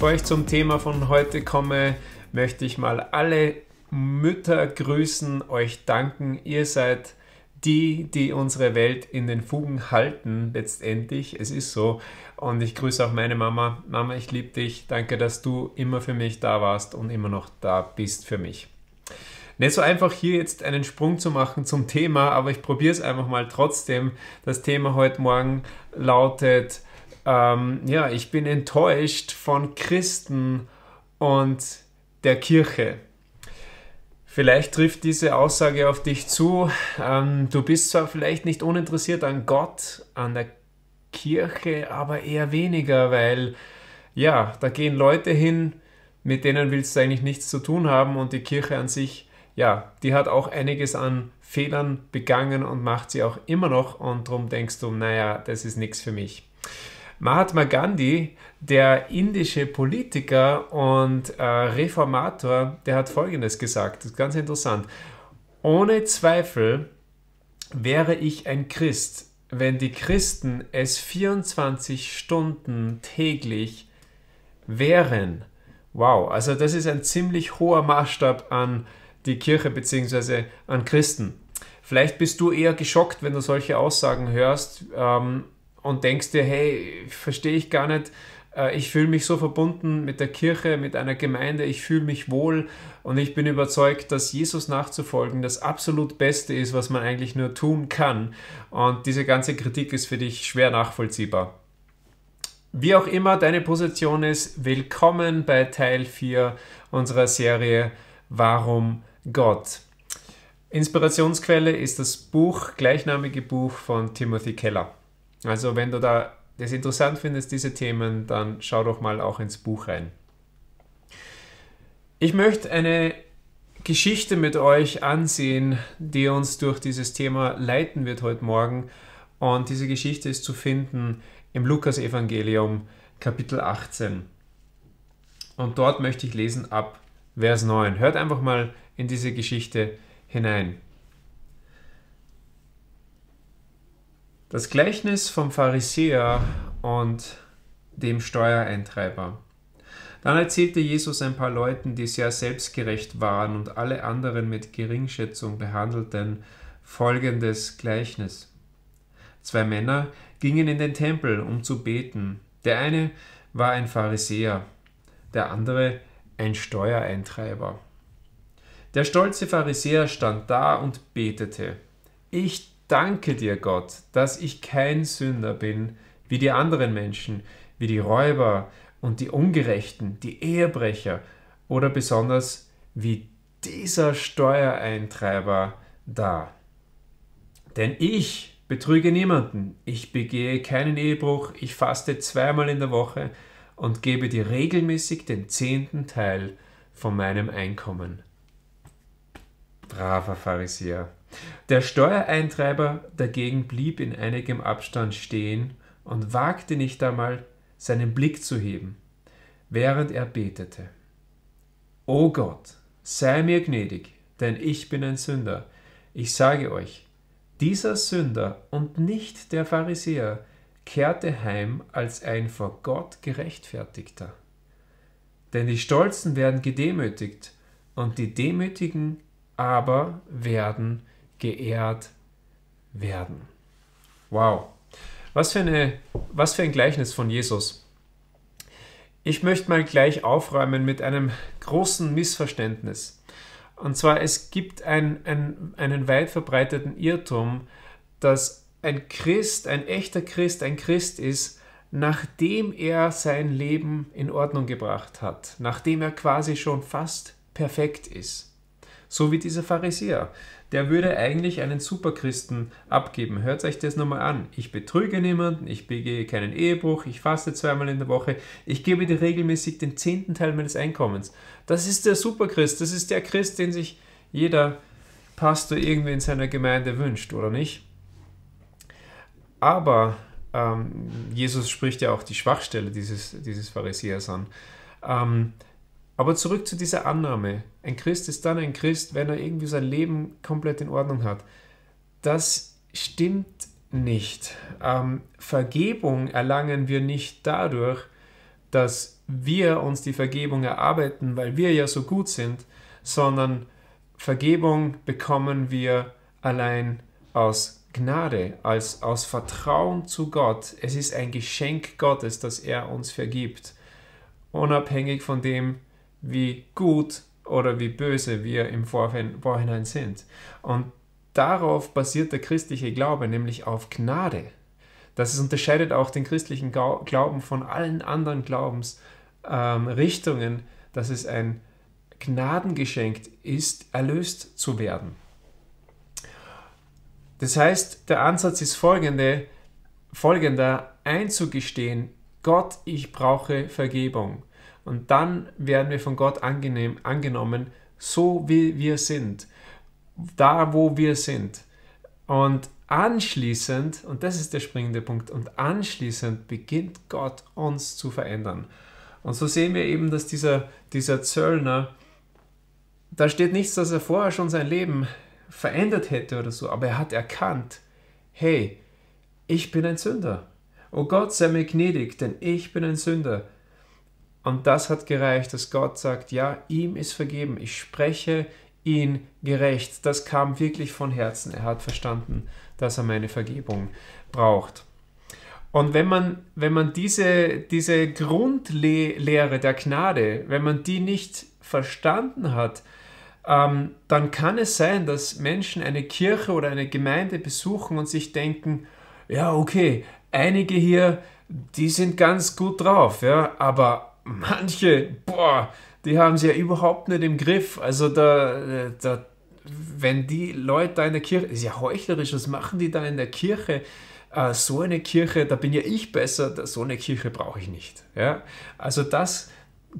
Bevor ich zum Thema von heute komme, möchte ich mal alle Mütter grüßen, euch danken. Ihr seid die, die unsere Welt in den Fugen halten, letztendlich. Es ist so. Und ich grüße auch meine Mama. Mama, ich liebe dich. Danke, dass du immer für mich da warst und immer noch da bist für mich. Nicht so einfach hier jetzt einen Sprung zu machen zum Thema, aber ich probiere es einfach mal trotzdem. Das Thema heute Morgen lautet ähm, ja, ich bin enttäuscht von Christen und der Kirche. Vielleicht trifft diese Aussage auf dich zu. Ähm, du bist zwar vielleicht nicht uninteressiert an Gott, an der Kirche, aber eher weniger, weil ja, da gehen Leute hin, mit denen willst du eigentlich nichts zu tun haben und die Kirche an sich, ja, die hat auch einiges an Fehlern begangen und macht sie auch immer noch und darum denkst du, naja, das ist nichts für mich. Mahatma Gandhi, der indische Politiker und äh, Reformator, der hat Folgendes gesagt, das ist ganz interessant. Ohne Zweifel wäre ich ein Christ, wenn die Christen es 24 Stunden täglich wären. Wow, also das ist ein ziemlich hoher Maßstab an die Kirche bzw. an Christen. Vielleicht bist du eher geschockt, wenn du solche Aussagen hörst. Ähm, und denkst dir, hey, verstehe ich gar nicht, äh, ich fühle mich so verbunden mit der Kirche, mit einer Gemeinde, ich fühle mich wohl und ich bin überzeugt, dass Jesus nachzufolgen das absolut Beste ist, was man eigentlich nur tun kann. Und diese ganze Kritik ist für dich schwer nachvollziehbar. Wie auch immer deine Position ist, willkommen bei Teil 4 unserer Serie Warum Gott? Inspirationsquelle ist das Buch, gleichnamige Buch von Timothy Keller. Also wenn du da das interessant findest, diese Themen, dann schau doch mal auch ins Buch rein. Ich möchte eine Geschichte mit euch ansehen, die uns durch dieses Thema leiten wird heute Morgen. Und diese Geschichte ist zu finden im Lukasevangelium Kapitel 18. Und dort möchte ich lesen ab Vers 9. Hört einfach mal in diese Geschichte hinein. Das Gleichnis vom Pharisäer und dem Steuereintreiber. Dann erzählte Jesus ein paar Leuten, die sehr selbstgerecht waren und alle anderen mit Geringschätzung behandelten, folgendes Gleichnis. Zwei Männer gingen in den Tempel, um zu beten. Der eine war ein Pharisäer, der andere ein Steuereintreiber. Der stolze Pharisäer stand da und betete. Ich danke dir, Gott, dass ich kein Sünder bin, wie die anderen Menschen, wie die Räuber und die Ungerechten, die Ehebrecher oder besonders wie dieser Steuereintreiber da. Denn ich betrüge niemanden, ich begehe keinen Ehebruch, ich faste zweimal in der Woche und gebe dir regelmäßig den zehnten Teil von meinem Einkommen. Braver Pharisäer. Der Steuereintreiber dagegen blieb in einigem Abstand stehen und wagte nicht einmal, seinen Blick zu heben, während er betete. O Gott, sei mir gnädig, denn ich bin ein Sünder. Ich sage euch, dieser Sünder und nicht der Pharisäer kehrte heim als ein vor Gott gerechtfertigter. Denn die Stolzen werden gedemütigt und die Demütigen aber werden gedemütigt geehrt werden. Wow. Was für, eine, was für ein Gleichnis von Jesus. Ich möchte mal gleich aufräumen mit einem großen Missverständnis. Und zwar, es gibt ein, ein, einen weit verbreiteten Irrtum, dass ein Christ, ein echter Christ, ein Christ ist, nachdem er sein Leben in Ordnung gebracht hat, nachdem er quasi schon fast perfekt ist. So wie dieser Pharisäer der würde eigentlich einen Superchristen abgeben. Hört euch das nochmal an. Ich betrüge niemanden, ich begehe keinen Ehebruch, ich faste zweimal in der Woche, ich gebe dir regelmäßig den zehnten Teil meines Einkommens. Das ist der Superchrist, das ist der Christ, den sich jeder Pastor irgendwie in seiner Gemeinde wünscht, oder nicht? Aber ähm, Jesus spricht ja auch die Schwachstelle dieses, dieses Pharisäers an. Ähm, aber zurück zu dieser Annahme. Ein Christ ist dann ein Christ, wenn er irgendwie sein Leben komplett in Ordnung hat. Das stimmt nicht. Ähm, Vergebung erlangen wir nicht dadurch, dass wir uns die Vergebung erarbeiten, weil wir ja so gut sind, sondern Vergebung bekommen wir allein aus Gnade, als aus Vertrauen zu Gott. Es ist ein Geschenk Gottes, dass er uns vergibt, unabhängig von dem, wie gut oder wie böse wir im Vorhinein sind. Und darauf basiert der christliche Glaube, nämlich auf Gnade. Das unterscheidet auch den christlichen Glauben von allen anderen Glaubensrichtungen, ähm, dass es ein Gnadengeschenk ist, erlöst zu werden. Das heißt, der Ansatz ist folgende, folgender, einzugestehen, Gott, ich brauche Vergebung. Und dann werden wir von Gott angenehm, angenommen, so wie wir sind, da wo wir sind. Und anschließend, und das ist der springende Punkt, und anschließend beginnt Gott uns zu verändern. Und so sehen wir eben, dass dieser, dieser Zöllner, da steht nichts, dass er vorher schon sein Leben verändert hätte oder so, aber er hat erkannt, hey, ich bin ein Sünder. O oh Gott, sei mir gnädig, denn ich bin ein Sünder. Und das hat gereicht, dass Gott sagt, ja, ihm ist vergeben, ich spreche ihn gerecht. Das kam wirklich von Herzen. Er hat verstanden, dass er meine Vergebung braucht. Und wenn man, wenn man diese, diese Grundlehre der Gnade, wenn man die nicht verstanden hat, ähm, dann kann es sein, dass Menschen eine Kirche oder eine Gemeinde besuchen und sich denken, ja, okay, einige hier, die sind ganz gut drauf, ja, aber manche, boah, die haben sie ja überhaupt nicht im Griff. Also da, äh, da wenn die Leute da in der Kirche, ist ja heuchlerisch, was machen die da in der Kirche? Äh, so eine Kirche, da bin ja ich besser, da, so eine Kirche brauche ich nicht. Ja? Also das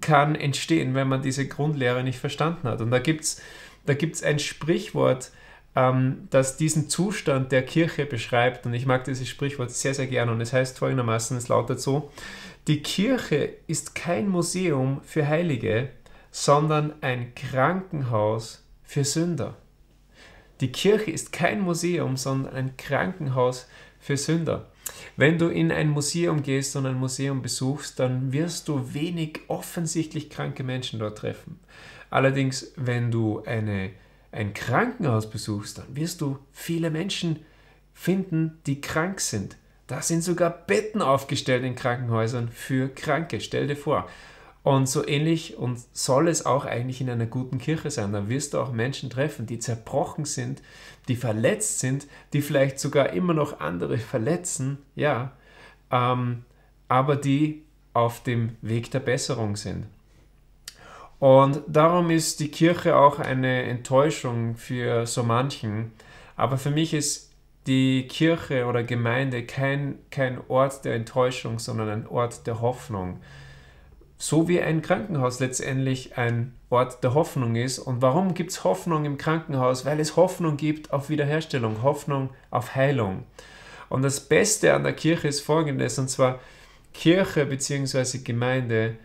kann entstehen, wenn man diese Grundlehre nicht verstanden hat. Und da gibt es da gibt's ein Sprichwort, ähm, das diesen Zustand der Kirche beschreibt. Und ich mag dieses Sprichwort sehr, sehr gerne. Und es heißt folgendermaßen, es lautet so, die Kirche ist kein Museum für Heilige, sondern ein Krankenhaus für Sünder. Die Kirche ist kein Museum, sondern ein Krankenhaus für Sünder. Wenn du in ein Museum gehst und ein Museum besuchst, dann wirst du wenig offensichtlich kranke Menschen dort treffen. Allerdings, wenn du eine, ein Krankenhaus besuchst, dann wirst du viele Menschen finden, die krank sind. Da sind sogar Betten aufgestellt in Krankenhäusern für Kranke. Stell dir vor. Und so ähnlich und soll es auch eigentlich in einer guten Kirche sein. Dann wirst du auch Menschen treffen, die zerbrochen sind, die verletzt sind, die vielleicht sogar immer noch andere verletzen, ja, ähm, aber die auf dem Weg der Besserung sind. Und darum ist die Kirche auch eine Enttäuschung für so manchen. Aber für mich ist die Kirche oder Gemeinde kein, kein Ort der Enttäuschung, sondern ein Ort der Hoffnung. So wie ein Krankenhaus letztendlich ein Ort der Hoffnung ist. Und warum gibt es Hoffnung im Krankenhaus? Weil es Hoffnung gibt auf Wiederherstellung, Hoffnung auf Heilung. Und das Beste an der Kirche ist folgendes, und zwar Kirche bzw. Gemeinde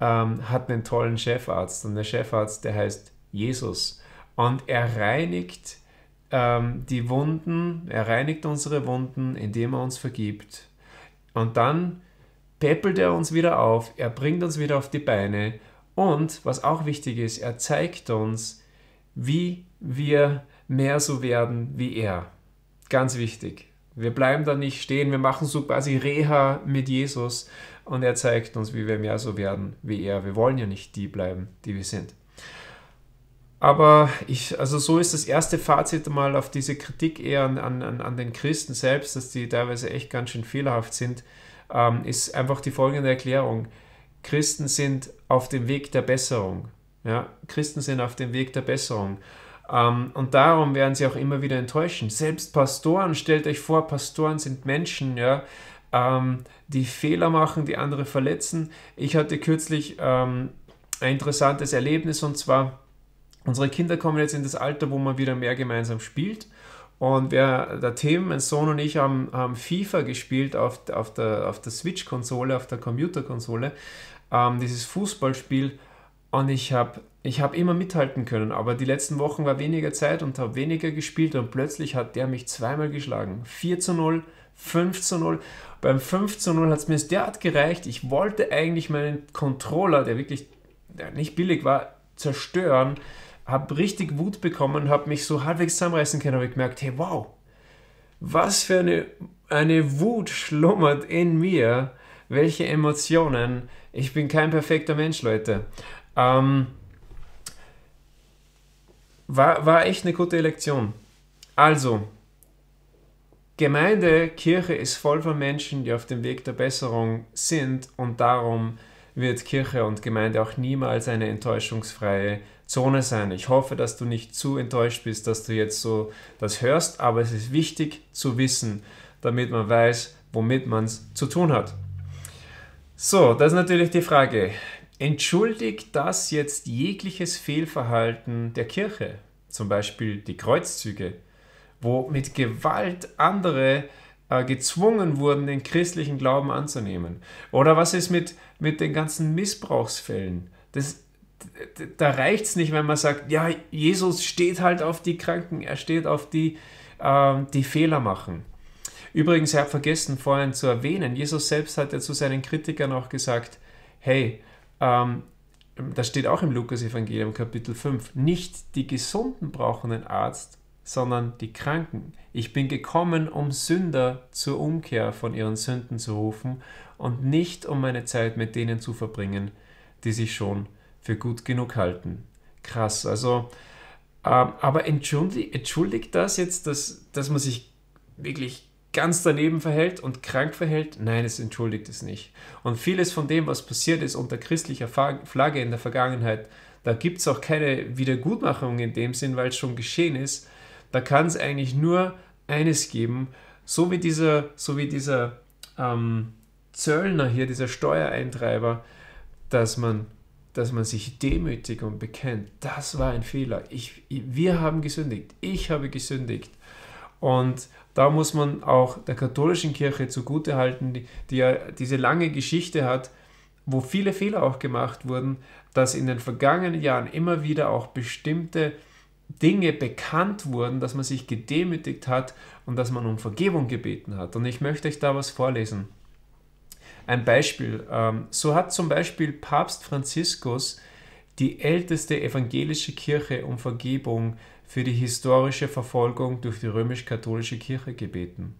ähm, hat einen tollen Chefarzt. Und der Chefarzt, der heißt Jesus. Und er reinigt ähm, die Wunden, er reinigt unsere Wunden, indem er uns vergibt. Und dann päppelt er uns wieder auf, er bringt uns wieder auf die Beine. Und was auch wichtig ist, er zeigt uns, wie wir mehr so werden wie er. Ganz wichtig. Wir bleiben da nicht stehen, wir machen so quasi Reha mit Jesus und er zeigt uns, wie wir mehr so werden wie er. Wir wollen ja nicht die bleiben, die wir sind. Aber ich, also so ist das erste Fazit mal auf diese Kritik eher an, an, an den Christen selbst, dass die teilweise echt ganz schön fehlerhaft sind, ähm, ist einfach die folgende Erklärung. Christen sind auf dem Weg der Besserung. Ja? Christen sind auf dem Weg der Besserung. Ähm, und darum werden sie auch immer wieder enttäuschen. Selbst Pastoren, stellt euch vor, Pastoren sind Menschen, ja, ähm, die Fehler machen, die andere verletzen. Ich hatte kürzlich ähm, ein interessantes Erlebnis und zwar, Unsere Kinder kommen jetzt in das Alter, wo man wieder mehr gemeinsam spielt. Und wer, der Tim, mein Sohn und ich haben, haben FIFA gespielt auf, auf der, auf der Switch-Konsole, auf der Computerkonsole, ähm, dieses Fußballspiel. Und ich habe ich hab immer mithalten können, aber die letzten Wochen war weniger Zeit und habe weniger gespielt und plötzlich hat der mich zweimal geschlagen. 4 zu 0, 5 zu 0. Beim 5 zu 0 hat es mir derart gereicht. Ich wollte eigentlich meinen Controller, der wirklich der nicht billig war, zerstören habe richtig Wut bekommen, habe mich so halbwegs zusammenreißen können, habe ich gemerkt, hey, wow, was für eine, eine Wut schlummert in mir, welche Emotionen. Ich bin kein perfekter Mensch, Leute. Ähm, war, war echt eine gute Lektion. Also, Gemeinde, Kirche ist voll von Menschen, die auf dem Weg der Besserung sind und darum wird Kirche und Gemeinde auch niemals eine enttäuschungsfreie Zone sein. Ich hoffe, dass du nicht zu enttäuscht bist, dass du jetzt so das hörst, aber es ist wichtig zu wissen, damit man weiß, womit man es zu tun hat. So, das ist natürlich die Frage. Entschuldigt das jetzt jegliches Fehlverhalten der Kirche, zum Beispiel die Kreuzzüge, wo mit Gewalt andere äh, gezwungen wurden, den christlichen Glauben anzunehmen? Oder was ist mit, mit den ganzen Missbrauchsfällen? Das, da reicht es nicht, wenn man sagt, ja, Jesus steht halt auf die Kranken, er steht auf die, ähm, die Fehler machen. Übrigens, ich habe vergessen vorhin zu erwähnen, Jesus selbst hat ja zu seinen Kritikern auch gesagt, hey, ähm, das steht auch im Lukas-Evangelium Kapitel 5, nicht die Gesunden brauchen einen Arzt, sondern die Kranken. Ich bin gekommen, um Sünder zur Umkehr von ihren Sünden zu rufen und nicht um meine Zeit mit denen zu verbringen, die sich schon für gut genug halten. Krass, also, ähm, aber entschuldigt, entschuldigt das jetzt, dass, dass man sich wirklich ganz daneben verhält und krank verhält? Nein, es entschuldigt es nicht. Und vieles von dem, was passiert ist unter christlicher Flagge in der Vergangenheit, da gibt es auch keine Wiedergutmachung in dem Sinn, weil es schon geschehen ist da kann es eigentlich nur eines geben, so wie dieser, so wie dieser ähm, Zöllner hier, dieser Steuereintreiber, dass man, dass man sich demütigt und bekennt. Das war ein Fehler. Ich, wir haben gesündigt. Ich habe gesündigt. Und da muss man auch der katholischen Kirche zugutehalten, die ja diese lange Geschichte hat, wo viele Fehler auch gemacht wurden, dass in den vergangenen Jahren immer wieder auch bestimmte Dinge bekannt wurden, dass man sich gedemütigt hat und dass man um Vergebung gebeten hat. Und ich möchte euch da was vorlesen. Ein Beispiel. Ähm, so hat zum Beispiel Papst Franziskus die älteste evangelische Kirche um Vergebung für die historische Verfolgung durch die römisch-katholische Kirche gebeten.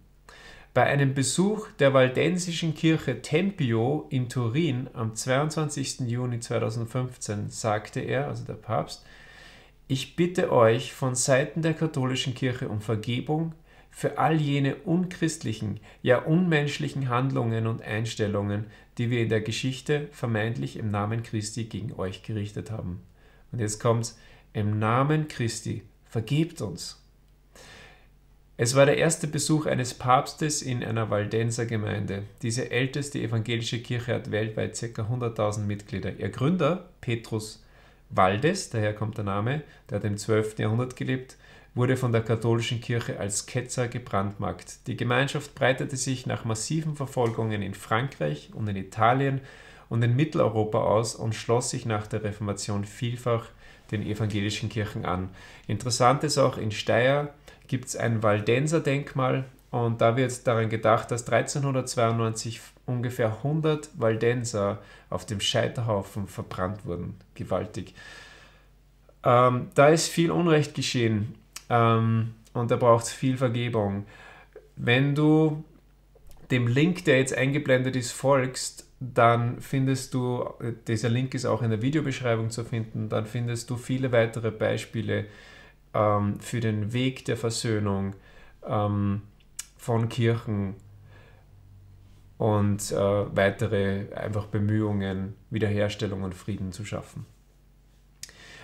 Bei einem Besuch der waldensischen Kirche Tempio in Turin am 22. Juni 2015 sagte er, also der Papst, ich bitte euch von Seiten der katholischen Kirche um Vergebung für all jene unchristlichen, ja unmenschlichen Handlungen und Einstellungen, die wir in der Geschichte vermeintlich im Namen Christi gegen euch gerichtet haben. Und jetzt kommt's, im Namen Christi, vergebt uns. Es war der erste Besuch eines Papstes in einer Waldenser Gemeinde. Diese älteste evangelische Kirche hat weltweit ca. 100.000 Mitglieder. Ihr Gründer, Petrus Waldes, daher kommt der Name, der hat im 12. Jahrhundert gelebt, wurde von der katholischen Kirche als Ketzer gebrandmarkt. Die Gemeinschaft breitete sich nach massiven Verfolgungen in Frankreich und in Italien und in Mitteleuropa aus und schloss sich nach der Reformation vielfach den evangelischen Kirchen an. Interessant ist auch, in Steyr gibt es ein Waldenser Denkmal und da wird daran gedacht, dass 1392 ungefähr 100 Waldenser auf dem Scheiterhaufen verbrannt wurden. Gewaltig. Ähm, da ist viel Unrecht geschehen ähm, und da braucht es viel Vergebung. Wenn du dem Link, der jetzt eingeblendet ist, folgst, dann findest du, äh, dieser Link ist auch in der Videobeschreibung zu finden, dann findest du viele weitere Beispiele ähm, für den Weg der Versöhnung ähm, von Kirchen und äh, weitere einfach Bemühungen, Wiederherstellung und Frieden zu schaffen.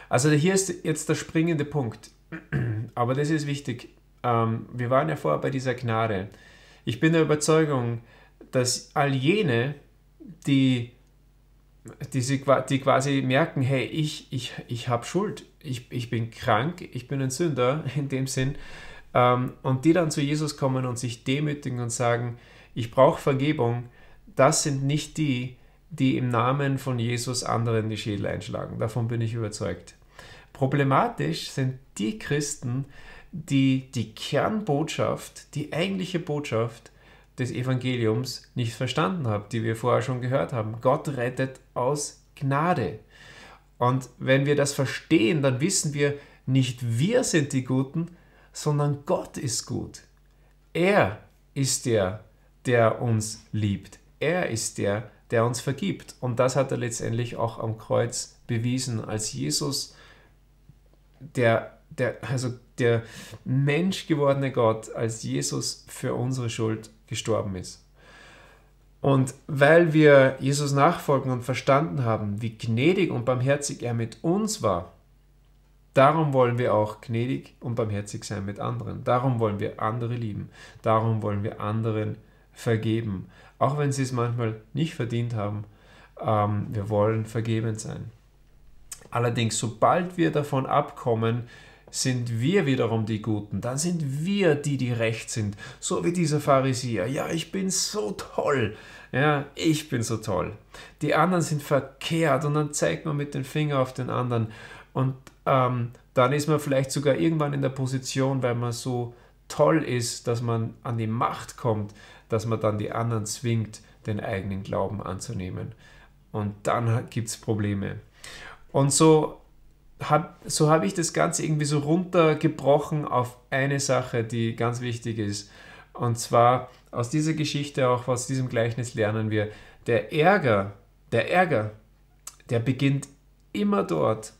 Also hier ist jetzt der springende Punkt, aber das ist wichtig. Ähm, wir waren ja vorher bei dieser Gnade. Ich bin der Überzeugung, dass all jene, die, die, sie, die quasi merken, hey, ich, ich, ich habe Schuld, ich, ich bin krank, ich bin ein Sünder in dem Sinn, ähm, und die dann zu Jesus kommen und sich demütigen und sagen, ich brauche Vergebung, das sind nicht die, die im Namen von Jesus anderen die Schädel einschlagen. Davon bin ich überzeugt. Problematisch sind die Christen, die die Kernbotschaft, die eigentliche Botschaft des Evangeliums nicht verstanden haben, die wir vorher schon gehört haben. Gott rettet aus Gnade. Und wenn wir das verstehen, dann wissen wir, nicht wir sind die Guten, sondern Gott ist gut. Er ist der, der uns liebt. Er ist der, der uns vergibt. Und das hat er letztendlich auch am Kreuz bewiesen, als Jesus, der, der, also der Mensch gewordene Gott, als Jesus für unsere Schuld gestorben ist. Und weil wir Jesus nachfolgen und verstanden haben, wie gnädig und barmherzig er mit uns war, darum wollen wir auch gnädig und barmherzig sein mit anderen. Darum wollen wir andere lieben. Darum wollen wir anderen lieben vergeben, auch wenn sie es manchmal nicht verdient haben. Ähm, wir wollen vergeben sein. Allerdings, sobald wir davon abkommen, sind wir wiederum die Guten, dann sind wir die, die recht sind, so wie dieser Pharisäer. Ja, ich bin so toll. Ja, ich bin so toll. Die anderen sind verkehrt und dann zeigt man mit dem Finger auf den anderen. Und ähm, dann ist man vielleicht sogar irgendwann in der Position, weil man so toll ist, dass man an die Macht kommt, dass man dann die anderen zwingt, den eigenen Glauben anzunehmen. Und dann gibt es Probleme. Und so hab, so habe ich das Ganze irgendwie so runtergebrochen auf eine Sache, die ganz wichtig ist. Und zwar aus dieser Geschichte, auch aus diesem Gleichnis lernen wir, der Ärger, der Ärger, der beginnt immer dort,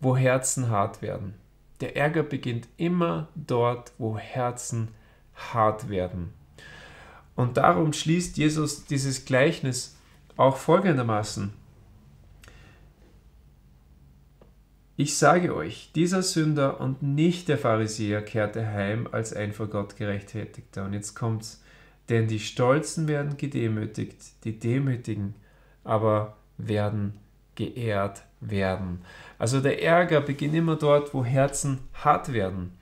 wo Herzen hart werden. Der Ärger beginnt immer dort, wo Herzen hart werden. Und darum schließt Jesus dieses Gleichnis auch folgendermaßen. Ich sage euch, dieser Sünder und nicht der Pharisäer kehrte heim als ein vor Gott gerechtfertigter. Und jetzt kommt's. Denn die Stolzen werden gedemütigt, die Demütigen aber werden geehrt werden. Also der Ärger beginnt immer dort, wo Herzen hart werden.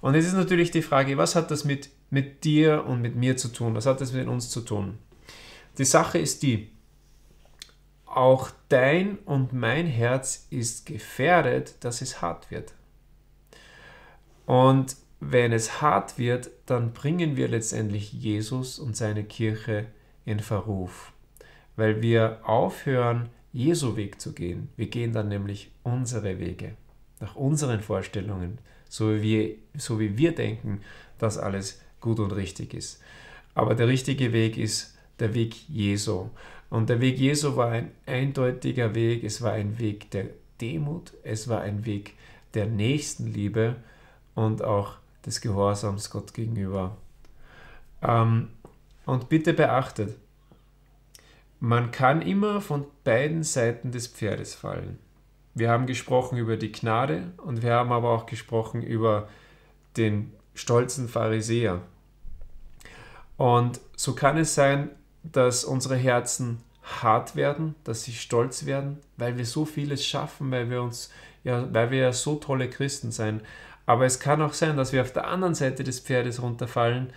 Und jetzt ist natürlich die Frage, was hat das mit, mit dir und mit mir zu tun? Was hat das mit uns zu tun? Die Sache ist die, auch dein und mein Herz ist gefährdet, dass es hart wird. Und wenn es hart wird, dann bringen wir letztendlich Jesus und seine Kirche in Verruf, weil wir aufhören, Jesu Weg zu gehen. Wir gehen dann nämlich unsere Wege, nach unseren Vorstellungen, so wie wir, so wie wir denken, dass alles gut und richtig ist. Aber der richtige Weg ist der Weg Jesu. Und der Weg Jesu war ein eindeutiger Weg. Es war ein Weg der Demut. Es war ein Weg der Nächstenliebe und auch des Gehorsams Gott gegenüber. Ähm, und bitte beachtet, man kann immer von beiden Seiten des Pferdes fallen. Wir haben gesprochen über die Gnade und wir haben aber auch gesprochen über den stolzen Pharisäer. Und so kann es sein, dass unsere Herzen hart werden, dass sie stolz werden, weil wir so vieles schaffen, weil wir uns ja, weil wir ja so tolle Christen sein. Aber es kann auch sein, dass wir auf der anderen Seite des Pferdes runterfallen,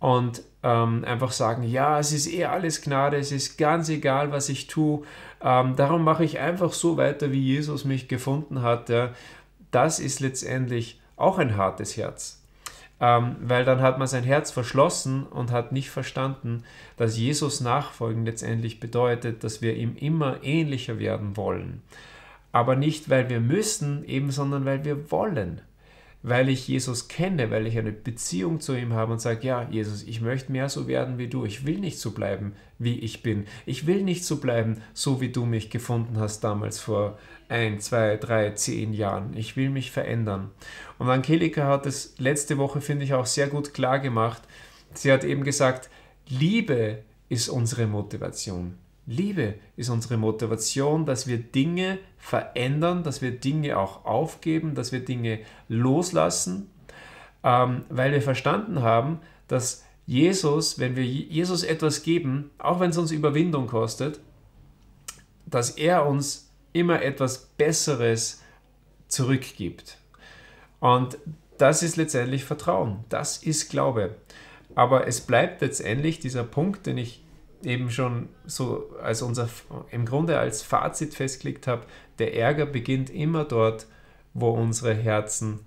und ähm, einfach sagen, ja, es ist eh alles Gnade, es ist ganz egal, was ich tue, ähm, darum mache ich einfach so weiter, wie Jesus mich gefunden hat, ja. das ist letztendlich auch ein hartes Herz. Ähm, weil dann hat man sein Herz verschlossen und hat nicht verstanden, dass Jesus nachfolgen letztendlich bedeutet, dass wir ihm immer ähnlicher werden wollen. Aber nicht, weil wir müssen, eben sondern weil wir wollen weil ich Jesus kenne, weil ich eine Beziehung zu ihm habe und sage, ja, Jesus, ich möchte mehr so werden wie du. Ich will nicht so bleiben, wie ich bin. Ich will nicht so bleiben, so wie du mich gefunden hast damals vor ein, zwei, drei, zehn Jahren. Ich will mich verändern. Und Angelika hat es letzte Woche, finde ich, auch sehr gut klar gemacht. Sie hat eben gesagt, Liebe ist unsere Motivation. Liebe ist unsere Motivation, dass wir Dinge verändern, dass wir Dinge auch aufgeben, dass wir Dinge loslassen, ähm, weil wir verstanden haben, dass Jesus, wenn wir Jesus etwas geben, auch wenn es uns Überwindung kostet, dass er uns immer etwas Besseres zurückgibt. Und das ist letztendlich Vertrauen, das ist Glaube. Aber es bleibt letztendlich dieser Punkt, den ich eben schon so als unser, im Grunde als Fazit festgelegt habe, der Ärger beginnt immer dort, wo unsere Herzen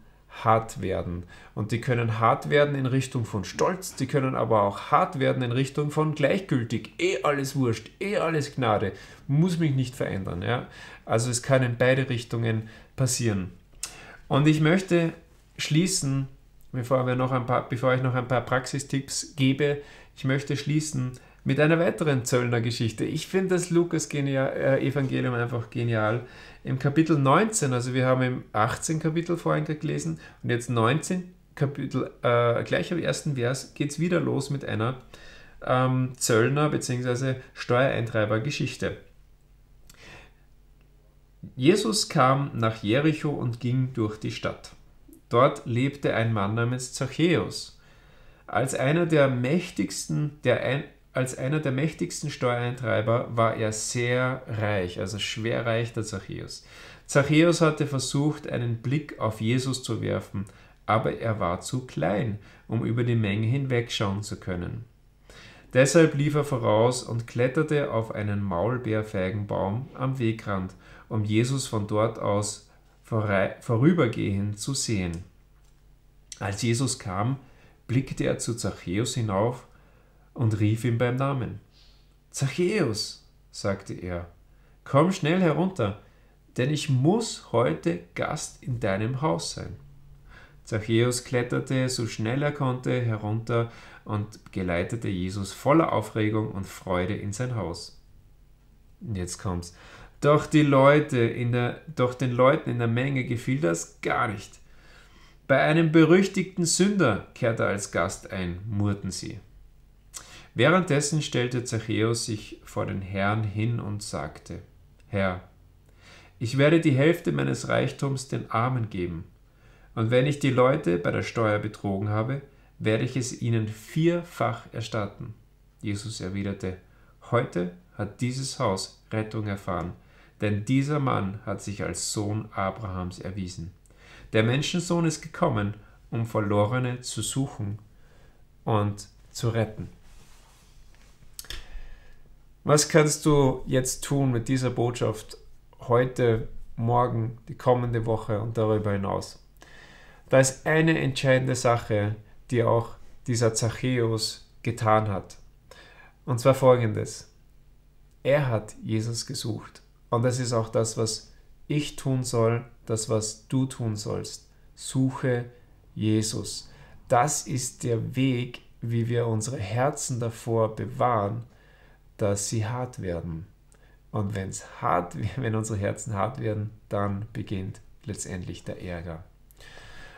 hart werden. Und die können hart werden in Richtung von Stolz, die können aber auch hart werden in Richtung von gleichgültig. Eh alles wurscht, eh alles Gnade, muss mich nicht verändern. Ja? Also es kann in beide Richtungen passieren. Und ich möchte schließen, bevor, wir noch ein paar, bevor ich noch ein paar Praxistipps gebe, ich möchte schließen mit einer weiteren Zöllnergeschichte. Ich finde das Lukas-Evangelium äh, einfach genial. Im Kapitel 19, also wir haben im 18 Kapitel vorhin gelesen und jetzt 19 Kapitel, äh, gleich am ersten Vers geht es wieder los mit einer ähm, Zöllner- bzw. Steuereintreiber-Geschichte. Jesus kam nach Jericho und ging durch die Stadt. Dort lebte ein Mann namens Zachäus. Als einer der mächtigsten, der ein, als einer der mächtigsten Steuereintreiber war er sehr reich, also schwer reich der Zachäus. Zachäus hatte versucht, einen Blick auf Jesus zu werfen, aber er war zu klein, um über die Menge hinwegschauen zu können. Deshalb lief er voraus und kletterte auf einen Maulbeerfeigenbaum am Wegrand, um Jesus von dort aus vorübergehend zu sehen. Als Jesus kam, blickte er zu Zachäus hinauf und rief ihn beim Namen. Zachäus, sagte er, komm schnell herunter, denn ich muss heute Gast in deinem Haus sein. Zachäus kletterte so schnell er konnte herunter und geleitete Jesus voller Aufregung und Freude in sein Haus. Jetzt kommt's. Doch die Leute in der, doch den Leuten in der Menge gefiel das gar nicht. Bei einem berüchtigten Sünder kehrt er als Gast ein, murrten sie. Währenddessen stellte Zachäus sich vor den Herrn hin und sagte, Herr, ich werde die Hälfte meines Reichtums den Armen geben, und wenn ich die Leute bei der Steuer betrogen habe, werde ich es ihnen vierfach erstatten. Jesus erwiderte, Heute hat dieses Haus Rettung erfahren, denn dieser Mann hat sich als Sohn Abrahams erwiesen. Der Menschensohn ist gekommen, um Verlorene zu suchen und zu retten. Was kannst du jetzt tun mit dieser Botschaft heute, morgen, die kommende Woche und darüber hinaus? Da ist eine entscheidende Sache, die auch dieser Zachäus getan hat. Und zwar folgendes. Er hat Jesus gesucht. Und das ist auch das, was ich tun soll, das, was du tun sollst. Suche Jesus. Das ist der Weg, wie wir unsere Herzen davor bewahren, dass sie hart werden. Und wenn's hart, wenn unsere Herzen hart werden, dann beginnt letztendlich der Ärger.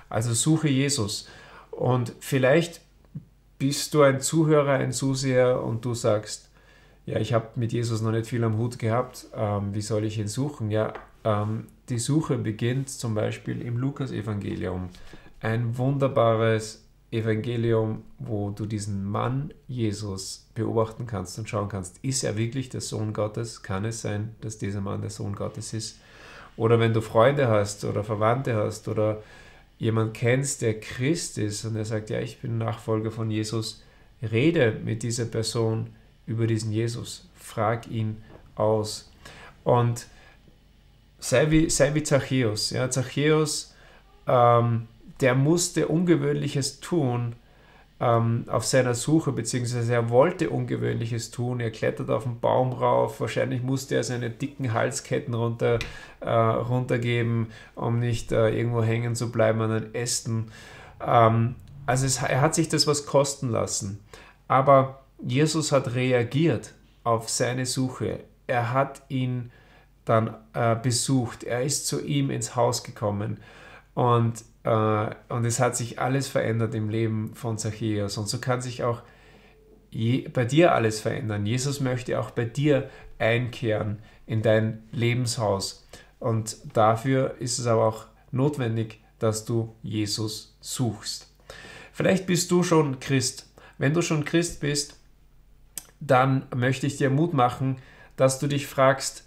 Also suche Jesus. Und vielleicht bist du ein Zuhörer, ein Zuseher und du sagst, ja, ich habe mit Jesus noch nicht viel am Hut gehabt, ähm, wie soll ich ihn suchen? Ja, ähm, die Suche beginnt zum Beispiel im Lukas-Evangelium. Ein wunderbares Evangelium, wo du diesen Mann Jesus beobachten kannst und schauen kannst, ist er wirklich der Sohn Gottes? Kann es sein, dass dieser Mann der Sohn Gottes ist? Oder wenn du Freunde hast oder Verwandte hast oder jemand kennst, der Christ ist und er sagt, ja, ich bin Nachfolger von Jesus, rede mit dieser Person über diesen Jesus, frag ihn aus. Und sei wie, sei wie Zachäus. Ja, Zachäus ähm, der musste Ungewöhnliches tun ähm, auf seiner Suche, beziehungsweise er wollte Ungewöhnliches tun. Er klettert auf den Baum rauf, wahrscheinlich musste er seine dicken Halsketten runter, äh, runtergeben, um nicht äh, irgendwo hängen zu bleiben an den Ästen. Ähm, also es, er hat sich das was kosten lassen. Aber Jesus hat reagiert auf seine Suche. Er hat ihn dann äh, besucht. Er ist zu ihm ins Haus gekommen. Und äh, und es hat sich alles verändert im Leben von Zachäus. Und so kann sich auch bei dir alles verändern. Jesus möchte auch bei dir einkehren in dein Lebenshaus. Und dafür ist es aber auch notwendig, dass du Jesus suchst. Vielleicht bist du schon Christ. Wenn du schon Christ bist, dann möchte ich dir Mut machen, dass du dich fragst,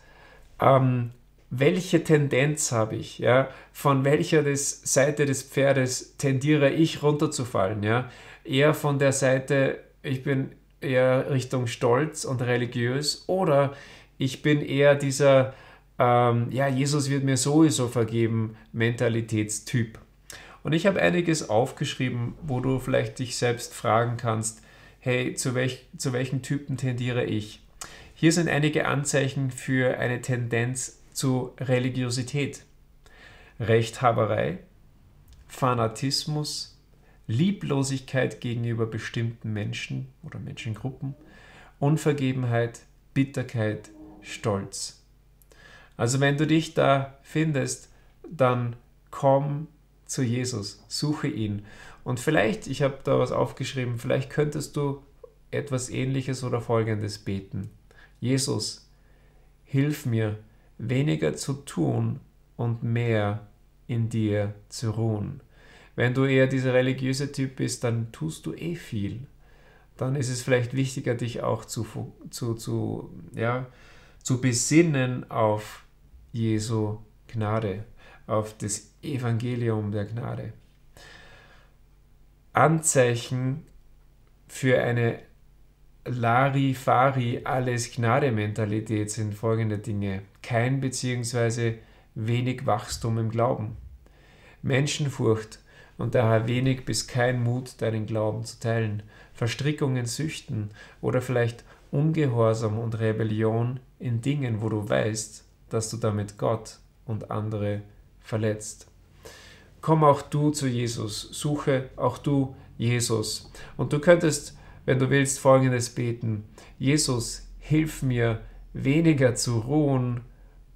ähm, welche Tendenz habe ich, ja, von welcher des, Seite des Pferdes tendiere ich runterzufallen, ja, eher von der Seite, ich bin eher Richtung stolz und religiös oder ich bin eher dieser, ähm, ja, Jesus wird mir sowieso vergeben, Mentalitätstyp. Und ich habe einiges aufgeschrieben, wo du vielleicht dich selbst fragen kannst, hey, zu, welch, zu welchem Typen tendiere ich? Hier sind einige Anzeichen für eine Tendenz zu Religiosität, Rechthaberei, Fanatismus, Lieblosigkeit gegenüber bestimmten Menschen oder Menschengruppen, Unvergebenheit, Bitterkeit, Stolz. Also wenn du dich da findest, dann komm zu Jesus, suche ihn. Und vielleicht, ich habe da was aufgeschrieben, vielleicht könntest du etwas Ähnliches oder Folgendes beten. Jesus, hilf mir, weniger zu tun und mehr in dir zu ruhen. Wenn du eher dieser religiöse Typ bist, dann tust du eh viel. Dann ist es vielleicht wichtiger, dich auch zu, zu, zu, ja, zu besinnen auf Jesu Gnade, auf das Evangelium der Gnade. Anzeichen für eine Larifari-Alles-Gnade-Mentalität sind folgende Dinge kein bzw. wenig Wachstum im Glauben. Menschenfurcht und daher wenig bis kein Mut, deinen Glauben zu teilen, Verstrickungen, Süchten oder vielleicht Ungehorsam und Rebellion in Dingen, wo du weißt, dass du damit Gott und andere verletzt. Komm auch du zu Jesus, suche auch du Jesus. Und du könntest, wenn du willst, folgendes beten. Jesus, hilf mir, weniger zu ruhen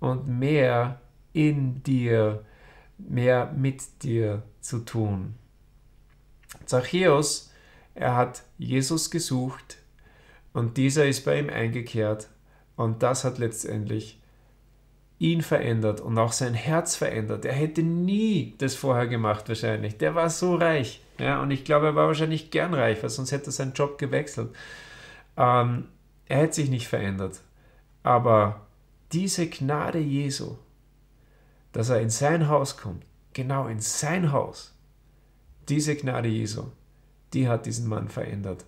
und mehr in dir, mehr mit dir zu tun. Zachäus, er hat Jesus gesucht und dieser ist bei ihm eingekehrt und das hat letztendlich ihn verändert und auch sein Herz verändert. Er hätte nie das vorher gemacht wahrscheinlich. Der war so reich. Ja, und ich glaube, er war wahrscheinlich gern reich, weil sonst hätte er seinen Job gewechselt. Ähm, er hätte sich nicht verändert. Aber diese Gnade Jesu, dass er in sein Haus kommt, genau in sein Haus, diese Gnade Jesu, die hat diesen Mann verändert.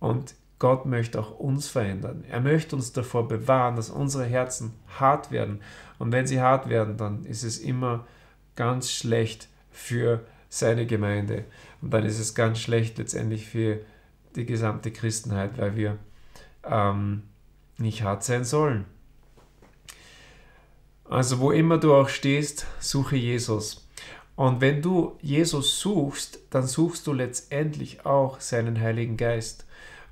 Und Gott möchte auch uns verändern. Er möchte uns davor bewahren, dass unsere Herzen hart werden. Und wenn sie hart werden, dann ist es immer ganz schlecht für seine Gemeinde. Und dann ist es ganz schlecht letztendlich für die gesamte Christenheit, weil wir ähm, nicht hart sein sollen. Also wo immer du auch stehst, suche Jesus. Und wenn du Jesus suchst, dann suchst du letztendlich auch seinen Heiligen Geist.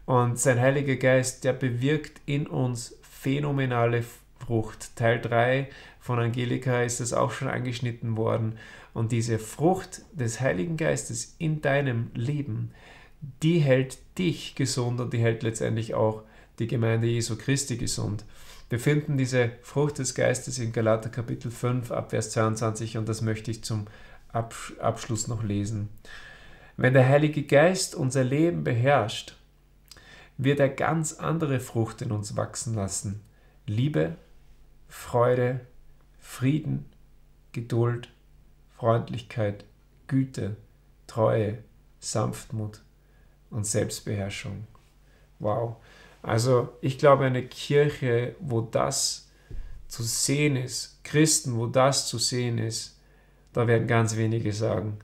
Und sein Heiliger Geist, der bewirkt in uns phänomenale Frucht. Teil 3 von Angelika ist es auch schon angeschnitten worden. Und diese Frucht des Heiligen Geistes in deinem Leben, die hält dich gesund und die hält letztendlich auch die Gemeinde Jesu Christi gesund. Wir finden diese Frucht des Geistes in Galater Kapitel 5 Abvers 22 und das möchte ich zum Abschluss noch lesen. Wenn der Heilige Geist unser Leben beherrscht, wird er ganz andere Frucht in uns wachsen lassen. Liebe, Freude, Frieden, Geduld, Freundlichkeit, Güte, Treue, Sanftmut und Selbstbeherrschung. Wow. Also ich glaube, eine Kirche, wo das zu sehen ist, Christen, wo das zu sehen ist, da werden ganz wenige sagen,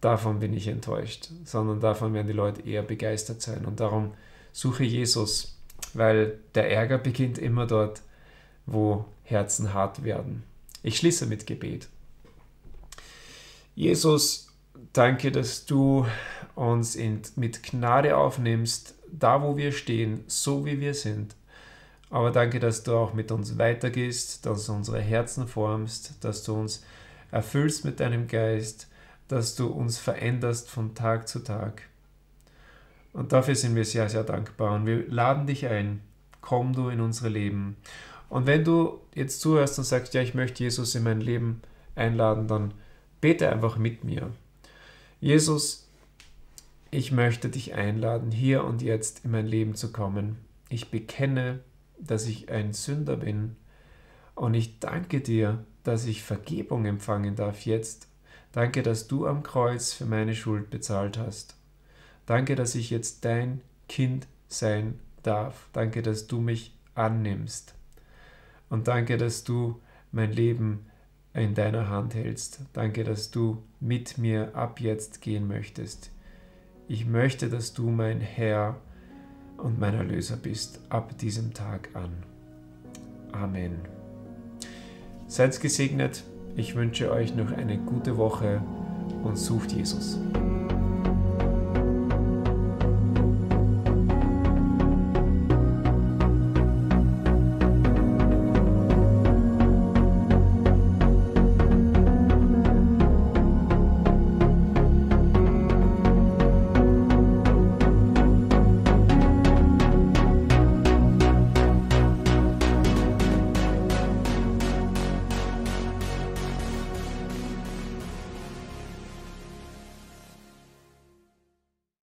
davon bin ich enttäuscht, sondern davon werden die Leute eher begeistert sein. Und darum suche Jesus, weil der Ärger beginnt immer dort, wo Herzen hart werden. Ich schließe mit Gebet. Jesus, danke, dass du uns in, mit Gnade aufnimmst, da, wo wir stehen, so wie wir sind. Aber danke, dass du auch mit uns weitergehst, dass du unsere Herzen formst, dass du uns erfüllst mit deinem Geist, dass du uns veränderst von Tag zu Tag. Und dafür sind wir sehr, sehr dankbar. Und wir laden dich ein. Komm du in unsere Leben. Und wenn du jetzt zuhörst und sagst, ja, ich möchte Jesus in mein Leben einladen, dann bete einfach mit mir. Jesus, ich möchte dich einladen, hier und jetzt in mein Leben zu kommen. Ich bekenne, dass ich ein Sünder bin und ich danke dir, dass ich Vergebung empfangen darf jetzt. Danke, dass du am Kreuz für meine Schuld bezahlt hast. Danke, dass ich jetzt dein Kind sein darf. Danke, dass du mich annimmst. Und danke, dass du mein Leben in deiner Hand hältst. Danke, dass du mit mir ab jetzt gehen möchtest. Ich möchte, dass du mein Herr und mein Erlöser bist, ab diesem Tag an. Amen. Seid gesegnet, ich wünsche euch noch eine gute Woche und sucht Jesus.